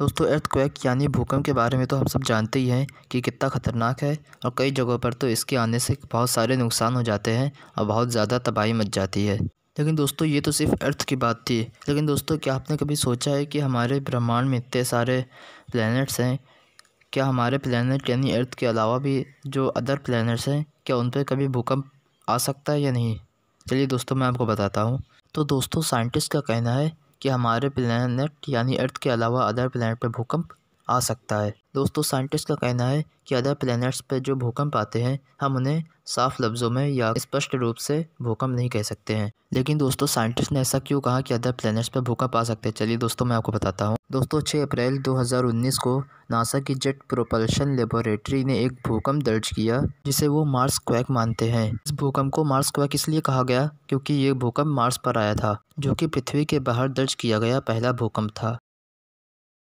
दोस्तों अर्थक्वेक यानी भूकंप के बारे में तो हम सब जानते ही हैं कि कितना ख़तरनाक है और कई जगहों पर तो इसके आने से बहुत सारे नुकसान हो जाते हैं और बहुत ज़्यादा तबाही मच जाती है लेकिन दोस्तों ये तो सिर्फ अर्थ की बात थी लेकिन दोस्तों क्या आपने कभी सोचा है कि हमारे ब्रह्मांड में इतने सारे प्लानट्स हैं क्या हमारे प्लानट यानी अर्थ के अलावा भी जो अदर प्लानट्स हैं क्या उन पर कभी भूकंप आ सकता है या नहीं चलिए दोस्तों मैं आपको बताता हूँ तो दोस्तों साइंटिस्ट का कहना है कि हमारे प्लानट यानी अर्थ के अलावा अदर प्लानट पर भूकंप आ सकता है दोस्तों साइंटिस्ट का कहना है कि अदर प्लैनेट्स पर जो भूकंप आते हैं हम उन्हें साफ लफ्ज़ों में या स्पष्ट रूप से भूकंप नहीं कह सकते हैं लेकिन दोस्तों साइंटिस्ट ने ऐसा क्यों कहा कि अदर प्लैनेट्स पर भूकंप आ सकते हैं चलिए दोस्तों मैं आपको बताता हूँ दोस्तों छः अप्रैल दो को नासा की जेट प्रोपल्शन लेबोरेटरी ने एक भूकंप दर्ज किया जिसे वो मार्स क्वैक मानते हैं इस भूकंप को मार्स क्वैक इसलिए कहा गया क्योंकि ये भूकंप मार्स पर आया था जो कि पृथ्वी के बाहर दर्ज किया गया पहला भूकंप था